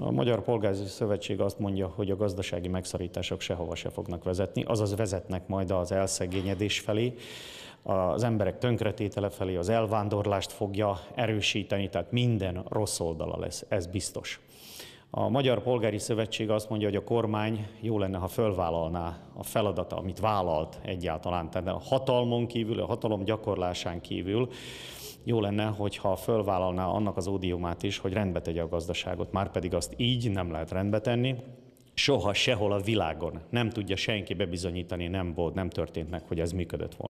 A Magyar Polgári Szövetség azt mondja, hogy a gazdasági megszorítások sehova se fognak vezetni, azaz vezetnek majd az elszegényedés felé, az emberek tönkretétele felé, az elvándorlást fogja erősíteni, tehát minden rossz oldala lesz, ez biztos. A Magyar Polgári Szövetség azt mondja, hogy a kormány jó lenne, ha fölvállalná a feladata, amit vállalt egyáltalán, tehát a hatalmon kívül, a hatalom gyakorlásán kívül jó lenne, hogyha fölvállalná annak az ódiumát is, hogy rendbe tegye a gazdaságot, már pedig azt így nem lehet rendbe tenni, soha sehol a világon nem tudja senki bebizonyítani, nem volt, nem történt meg, hogy ez működött volna.